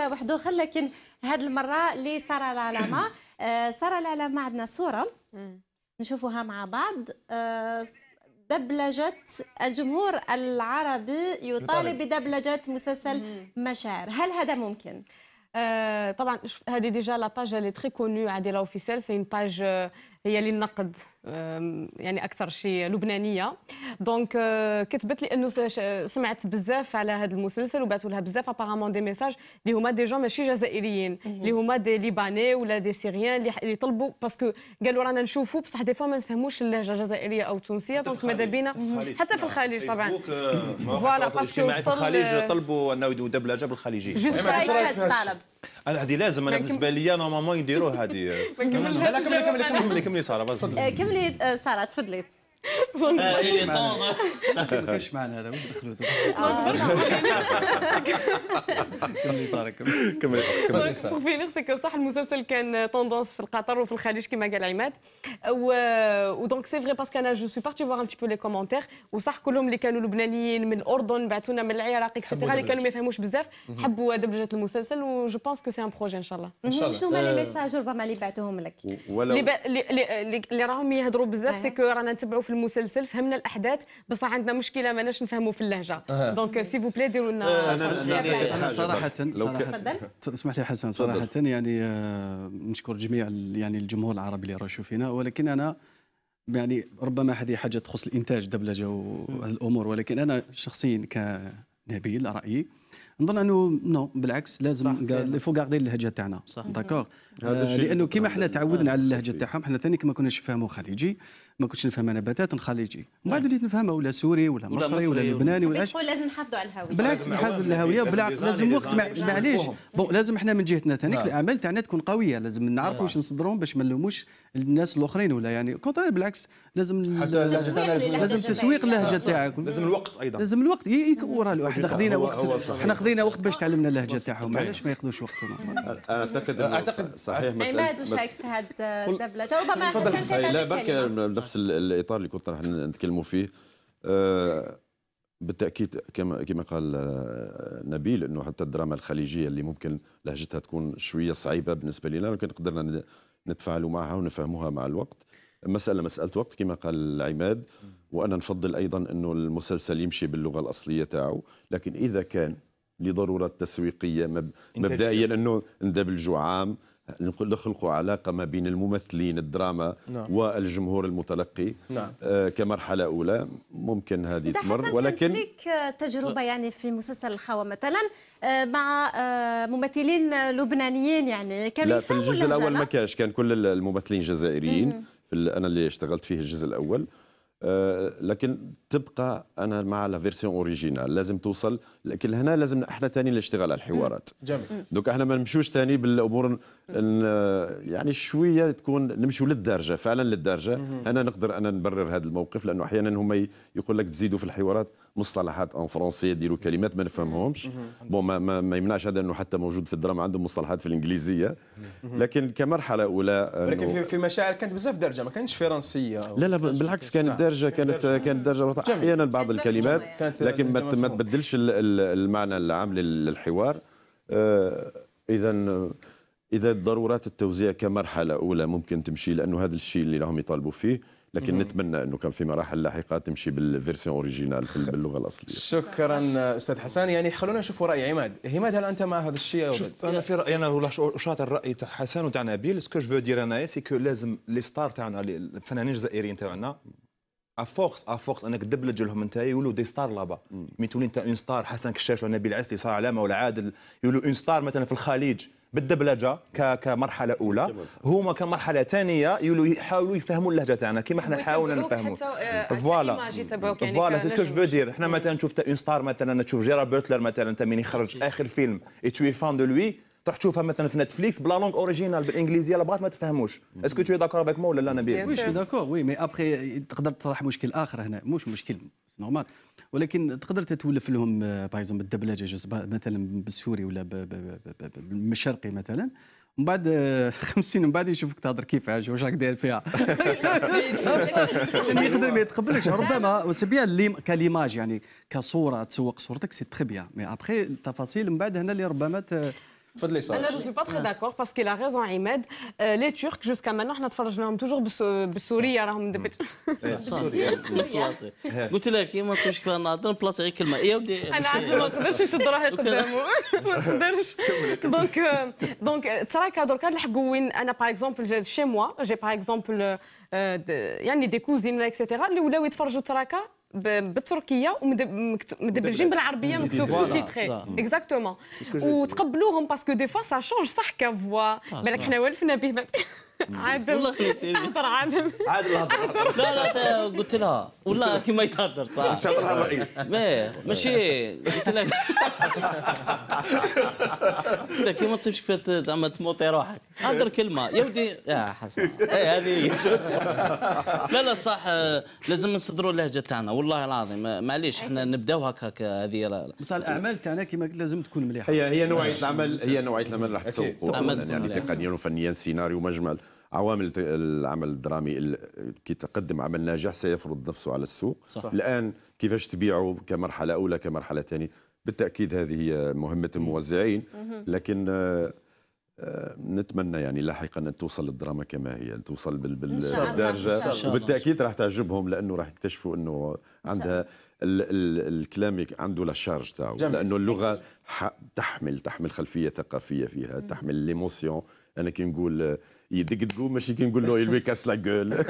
حفل وحده اخر لكن هذه المره لساره العلامه آه، ساره العلامه عندنا صوره نشوفوها مع بعض آه، دبلجة الجمهور العربي يطالب بدبلجة مسلسل مشاعر هل هذا ممكن؟ آه، طبعا هذه ديجا لا باج اللي تري كونو عادله اوفيسيل سي اون باج هي للنقد يعني اكثر شيء لبنانيه دونك آه، كتبت لي انه سمعت بزاف على هذا المسلسل وبعثوا لها بزاف ابارامون دي ميساج اللي هما دي جون ماشي جزائريين اللي هما دي ليباني ولا دي سيريان اللي طلبوا باسكو قالوا رانا نشوفوا بصح دي فوا ما نفهموش اللهجه الجزائريه او التونسيه دونك ماذا بينا حتى في آه، الخليج طبعا فوالا باسكو وصل الخليج طلبوا انه يدوا دبلجه بالخليجيه جوست طلب انا هذه لازم انا بالنسبه لي نورمالمون يديروها هذه كملي كملي كملي ساره آه، كملي آه، ساره تفضلي صافي ما كاينش هذا دخلوا كملي كملي صح المسلسل كان توندونس في القطر وفي الخليج كما قال عماد ودونك سي فري باسكو انا جو سوي بارتي فوار ان تي بو لي كومونتير وصح كلهم اللي كانوا لبنانيين من الاردن بعثونا من العراق اكسيتيرا اللي كانوا ما يفهموش بزاف حبوا دبلجه المسلسل وجو بونس كو سي ان بروجي ان شاء الله شنو هما لي آه. ميساج ربما اللي بعثوهم لك اللي راهم يهضروا بزاف سي كو رانا نتبعوا في المسلسل فهمنا الاحداث بصح عندنا مشكله ماناش نفهموا في اللهجه دونك سي فو بلي ديروا لنا أه، انا صراحه صراحه اسمح لي حسن صراحه يعني آه، نشكر جميع يعني الجمهور العربي اللي راه فينا ولكن انا يعني ربما هذه حاجه تخص الانتاج دبلجه الامور ولكن انا شخصيا كنبيل رايي نظن انه نو بالعكس لازم لي فو غاردي اللهجه تاعنا داكور هذا آه، لانه كما احنا تعودنا على اللهجه تاعهم احنا ثاني كما كناش نفهموا خليجي ما كنتش نفهم انا بتاتا خليجي من بعد نعم. وليت نفهمها ولا سوري ولا مصري ولا لبناني ولا شيء لازم نحافظوا على الهويه بالعكس نحافظوا على الهويه بالعكس لازم وقت معليش بون لازم احنا من جهتنا ثانيك نعم. الاعمال تاعنا تكون قويه لازم نعرفوا نعم. واش نصدرهم باش ما نلوموش الناس الاخرين ولا يعني كونتر بالعكس لازم لازم تسويق اللهجه تاعك لازم الوقت ايضا لازم الوقت وراه الواحد خذينا وقت احنا خذينا وقت باش تعلمنا اللهجه تاعهم طيب. علاش ما ياخذوش وقتهم انا اعتقد صحيح عماد إيه، وش هيك في هذا الدبلجه ربما تفضل لا برك نفس الاطار اللي كنت راح نتكلموا فيه آه، بالتاكيد كما كما قال آه، نبيل انه حتى الدراما الخليجيه اللي ممكن لهجتها تكون شويه صعيبه بالنسبه لنا لكن قدرنا نتفاعلوا معها ونفهموها مع الوقت مساله مساله وقت كما قال عماد وانا نفضل ايضا انه المسلسل يمشي باللغه الاصليه تاعو لكن اذا كان لضروره تسويقيه مبدئيا انه ندبلجوا عام نخلقوا علاقه ما بين الممثلين الدراما نعم. والجمهور المتلقي نعم. آه، كمرحله اولى ممكن هذه تمر ولكن لك تجربه يعني في مسلسل الخاوه مثلا آه، مع آه، ممثلين لبنانيين يعني كانوا لا في الجزء الاول ما كانش كان كل الممثلين جزائريين انا اللي اشتغلت فيه الجزء الاول آه، لكن تبقى انا مع لا فيرسيون اوريجينال لازم توصل لكن هنا لازم احنا ثاني نشتغل على الحوارات جميل دوك احنا ما نمشوش ثاني بالامور آه، يعني شويه تكون نمشوا للدرجه فعلا للدرجه انا نقدر انا نبرر هذا الموقف لانه احيانا هما يقول لك تزيدوا في الحوارات مصطلحات ان فرونسي يديروا كلمات ما نفهمهمش بون ما, ما, ما يمنعش هذا انه حتى موجود في الدراما عندهم مصطلحات في الانجليزيه لكن كمرحله اولى ولكن في, في مشاعر كانت بزاف درجه ما كانتش فرنسيه لا لا بالعكس كانت الدرجه كانت كانت درجه احيانا بعض الكلمات لكن ما تبدلش المعنى العام للحوار آه، اذا اذا ضرورات التوزيع كمرحله اولى ممكن تمشي لانه هذا الشيء اللي راهم يطالبوا فيه لكن نتمنى انه كان في مراحل لاحقه تمشي بالفيرسيون اوريجينال باللغه الاصليه شكرا استاذ حسن يعني خلونا نشوف راي عماد عماد هل انت مع هذا الشيء شفت انا في رايي انا شاطر الراي تاع حسن وتاع نبيل سكو جو فو دير انايا سي كو لازم لي ستار تاعنا الفنانين الجزائريين تاعنا افورس افورس انك دبلج لهم انت يولوا دي ستار لابا مي تولي انت اون ستار حسن كشاش ولا نبيل عسلي صار علامه ولا عادل يولوا اون ستار مثلا في الخليج بالدبلجه كمرحله اولى هما كمرحله ثانيه يحاولوا يفهموا اللهجه تاعنا كيما حنا حاولنا نفهموا آه، فوالا يعني فوالا سي كو جو دير حنا مثلا تشوف اون ستار مثلا تشوف جيرا بوتلر مثلا انت من يخرج اخر فيلم اي تو فان دو لوي تروح تشوفها مثلا في نتفليكس بلا لونغ اوريجينال بالانجليزيه لا بغات ما تفهموش اسكو تو داكور افيك مو ولا لا نبيل وي شو داكور وي مي ابخي تقدر تطرح مشكل اخر هنا مش مشكل نورمال ولكن تقدر تتولف لهم بايزون آه، بالدبلجه مثلا بالسوري ولا بالمشرقي مثلا من بعد 50 آه، من بعد يشوفك تهضر كيف كيفاش واش راك داير فيها يعني يقدر ما يتقبلكش ربما سي بيان كليماج يعني كصوره تسوق صورتك سي تري بيان مي ابخي التفاصيل من بعد هنا اللي ربما انا جو سوي با تري داكور باسكو لا ريزون عماد لي ترك جوسكا مانو حنا تفرجناهم توجور بالسوريه راهم دبت قلت لك ما نصيبش كيف نهضر بلاصه غير كلمه يا ودي انا عاد ما نقدرش نشد روحي قدامه ما نقدرش دونك دونك تراك دركا نلحقوا وين انا باغ اكزومبل شي موا جي باغ اكزومبل يعني دي كوزين ولا اكسيتيرا اللي ولاو يتفرجوا تراكا بالتركيه ومدبلجين بالعربيه مكتوب في تيتري اكزاكتومون وتقبلوهم باسكو دي فوا سا شونج صح كفوا بالك حنا والفنا به عادل والله خليسي عادل عادل هضر لا لا قلت لها والله كيما يتهضر صح شاطرها الرئيس ماشي قلت لها كيما تصيبش كيف زعما تموطي روحك هدر كلمه يا ودي يا حسن اي هذه لا لا صح لازم نصدروا اللهجه تاعنا والله العظيم معليش احنا نبداو هكاك هذه بس الاعمال تاعنا كيما قلت لازم تكون مليحه هي هي نوعيه العمل هي نوعيه العمل راح تسوقوا يعني تقنيا وفنيا سيناريو مجمل عوامل العمل الدرامي كي تقدم عمل ناجح سيفرض نفسه على السوق صح. الان كيفاش تبيعه كمرحله اولى كمرحله ثانيه بالتاكيد هذه هي مهمه الموزعين لكن آه، نتمنى يعني لاحقا ان توصل الدراما كما هي ان توصل بالدرجه وبالتاكيد راح تعجبهم لانه راح يكتشفوا انه عندها ال ال الكلام عنده لا شارج تاعو لانه اللغه إيه. تحمل تحمل خلفيه ثقافيه فيها مم. إيه. تحمل ليموسيون انا كي نقول إيه، دقو ماشي كي نقول له يلوي كاس لا جول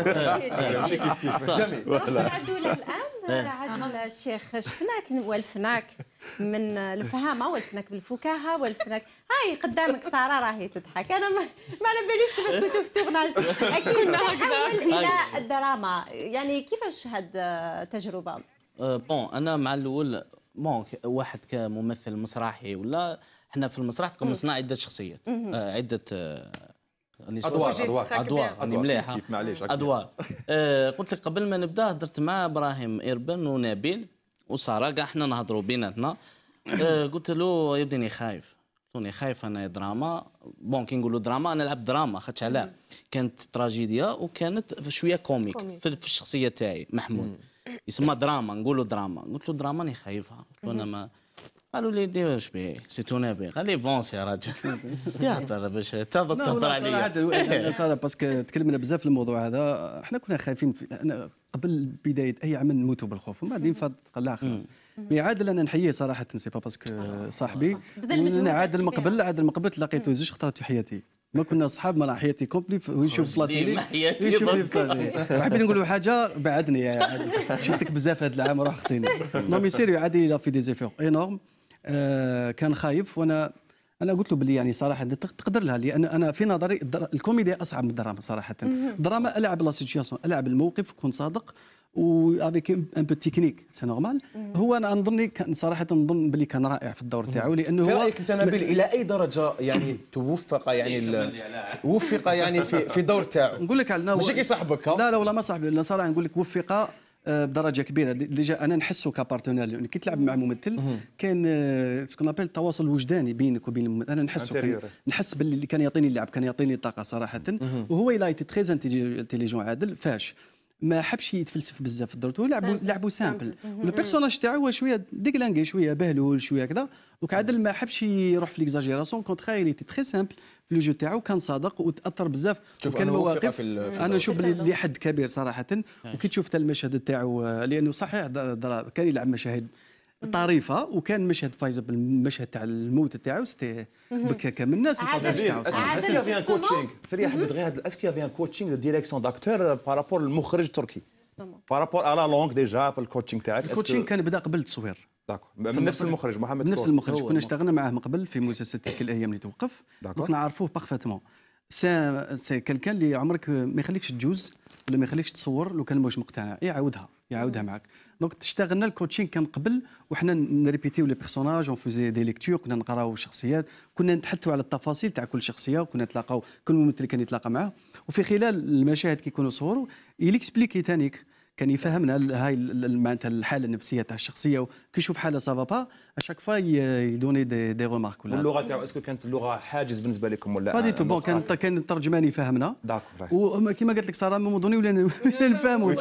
جميل عاد الشيخ شفناك والفناك من الفهامه والفناك بالفكاهه والفناك هاي قدامك ساره راهي تضحك انا ما, ما على باليش كيفاش كنتوا في التورناج اكيد تحول الى الدراما يعني كيفاش هاد التجربه أه، بون انا مع الاول بون واحد كممثل مسرحي ولا احنا في المسرح تقمصنا عده شخصيات أه، عده ادوار ادوار ادوار راني مليح كيف معليش ادوار أه، قلت لك قبل ما نبدا هدرت مع ابراهيم ايربن ونبيل وساره كاع حنا نهضروا بيناتنا أه، قلت له يبدني خايف توني خايف انا دراما بون كي نقولوا دراما انا نلعب دراما خاطش علاه كانت تراجيديا وكانت شويه كوميك في الشخصيه تاعي محمود يسمى دراما نقولوا دراما قلت له دراما راني خايفها قلت له انا ما قالوا لي دير واش به سي تون قال لي بون سي راجل يهضر باش تهضر تهضر عليا صراحه باسكو تكلمنا بزاف في الموضوع هذا احنا كنا خايفين في قبل بدايه اي عمل نموتوا بالخوف ومن بعد ينفض لا خلاص مي عادل انا نحييه صراحه سي با باسكو صاحبي آه، آه. انا عادل من قبل عادل من قبل تلاقيته زوج خطرات في حياتي ما كنا اصحاب ما راه حياتي كومبلي ويشوف بلاطيلي يشوف حبيت نقول له حاجه بعدني يا عادل شفتك بزاف هذا العام روح خطيني نو مي سيريو عادل لا في دي زيفور انورم آه، كان خايف وانا انا قلت له باللي يعني صراحه تقدر لها لان انا في نظري الكوميديا اصعب من الدراما صراحه الدراما العب لا سيتياسيون العب الموقف كون صادق و افيك ان بو تكنيك سي نورمال هو انا نظني كان صراحه نظن باللي كان رائع في الدور تاعو لانه في رايك انت نبيل الى اي درجه يعني توفق يعني إيه، وفق يعني في, في الدور تاعو نقول لك على ماشي كي صاحبك لا لا والله ما صاحبي صراحه نقول لك وفق آه، بدرجه كبيره ديجا انا نحسه كبارتنير لان كي تلعب مع ممثل كان سكون ابل آه، التواصل الوجداني بينك وبين الممثل انا نحسه كان نحس باللي كان يعطيني اللعب كان يعطيني الطاقه صراحه وهو الا تري انتيليجون عادل فاش ما حبش يتفلسف بزاف في الدرتو لعبوا لعبوا سامبل لو بيرسوناج تاعو هو شويه ديكلانغي شويه بهلول شويه كذا دوك عادل ما حبش يروح في ليكزاجيراسيون كونتخير تي تري سامبل في لو تاعو كان صادق وتاثر بزاف وكان مواقف انا نشوف لحد كبير صراحه نعم. وكي تشوف حتى المشهد تاعو لانه صحيح كان يلعب مشاهد طريفه وكان مشهد فايزه بالمشهد تاع الموت تاعو سيتي بكاك من الناس اسكو في كوتشينغ فريا حبيت غير هذا اسكو في ان كوتشينغ ديريكسيون داكتور بارابور المخرج التركي بارابور على لونغ ديجا بالكوتشينغ تاعك الكوتشينغ كان بدا قبل التصوير من نفس المخرج محمد نفس المخرج كنا اشتغلنا معاه من قبل في مؤسسه تلك الايام اللي توقف دونك نعرفوه بارفيتمون سا سي كالكان اللي عمرك ما يخليكش تجوز ولا ما يخليكش تصور لو كان ماهوش مقتنع يعاودها يعاودها معك دونك اشتغلنا الكوتشين كان قبل وحنا نريبيتيو لي بيرسوناج اون فوزي دي ليكتور كنا نقراو الشخصيات كنا نتحدثوا على التفاصيل تاع كل شخصيه وكنا نتلاقاو كل ممثل كان يتلاقى معاه وفي خلال المشاهد كيكونوا صوروا يليكسبليكي تانيك كان يفهمنا هاي معناتها الحاله النفسيه تاع الشخصيه وكي يشوف حاله سافا با اشاك فوا يدوني دي, دي رومارك ولا واللغه تاعو اسكو كانت اللغه حاجز بالنسبه لكم ولا با دي تو بون كان كان الترجمان يفهمنا داكور وكيما قلت لك ساره مو دوني ولينا نفهموا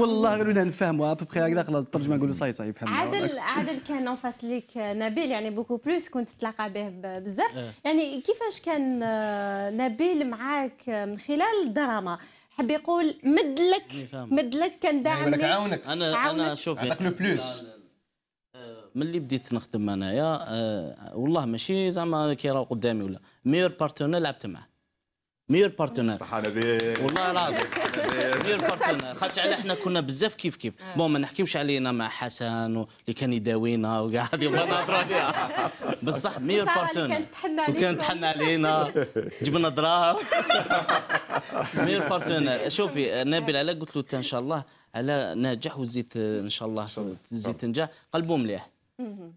والله غير ولينا نفهموا ابخي هكذا خلاص الترجمه نقولوا صاي صاي يفهمنا عادل عادل كان انفاس ليك نبيل يعني بوكو بلوس كنت تتلاقى به بزاف إيه. يعني كيفاش كان آه، نبيل معاك من خلال الدراما حب يقول مدلك مدلك كان داعم لك عاونك انا انا شوف يعني. عطاك لو بلوس ملي بديت نخدم انايا أه والله ماشي زعما كي راه قدامي ولا ميور بارتنير لعبت معاه ميور بارتنير صح بيه والله العظيم ميور بارتنير خاطرش على احنا كنا بزاف كيف كيف آه. بون ما نحكيوش علينا مع حسن اللي كان يداوينا وكاع هذه بغينا نهضروا عليها بصح ميور بارتنير وكانت تحنى علينا جبنا دراهم مير بارتنر شوفي نبيل على قلت له ان شاء الله على ناجح وزيد ان شاء الله تزيد تنجح قلبه مليح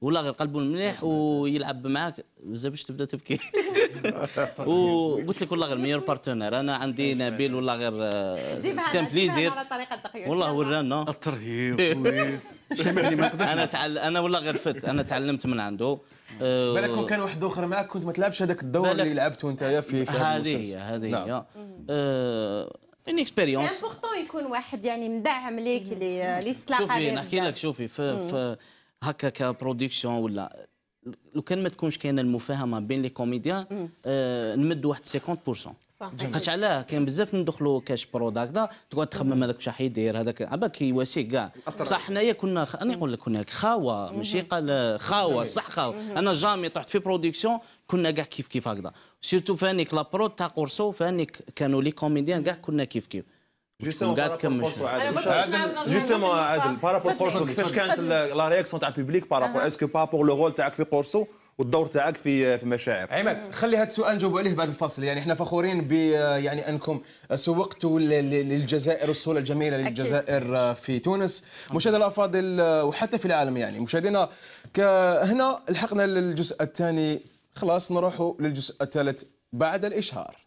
ولا غير قلبه مليح ويلعب معاك بزاف باش تبدا تبكي وقلت لك والله غير ميور بارتنر انا عندي نبيل والله غير آه، سيستم بليزير والله ورانا الترهيب انا انا والله غير فت انا تعلمت من عنده آه، بالك كون كان واحد اخر معك كنت ما تلعبش هذاك الدور اللي لعبته انت في في هذه هي هذه نعم. هي ان اكسبيريونس امبورطون يكون واحد يعني مدعم ليك اللي اللي تطلع شوفي نحكي لك شوفي في هكا كبرودكسيون ولا لو كان ما تكونش كاينه المفاهمه بين لي كوميديان آه نمد واحد 50% خاطش علاه كاين بزاف ندخلوا كاش برود هكذا تقعد تخمم هذاك واش حيدير هذاك عباك يواسيك كاع بصح حنايا كنا خ... انا نقول لك كنا خاوه ماشي قال خاوه صح خاوه انا جامي طحت في برودكسيون كنا كاع كيف كيف هكذا سيرتو فانيك لابرود تاع قرصو فانيك كانوا لي كوميديان كاع كنا كيف كيف جوستومون قاعد تكمل جوستومون عادل بارابور كورسو كيفاش كانت لا رياكسيون تاع البوبليك بارابور اسكو بارابور لو رول تاعك في قرصو والدور تاعك في في مشاعر عماد خلي هذا السؤال نجاوبوا عليه بعد الفاصل يعني احنا فخورين ب آه، يعني انكم سوقتوا للجزائر الصوره الجميله للجزائر آه، في تونس مشاهدينا الافاضل آه، وحتى في العالم يعني مشاهدينا هنا لحقنا للجزء الثاني خلاص نروحوا للجزء الثالث بعد الاشهار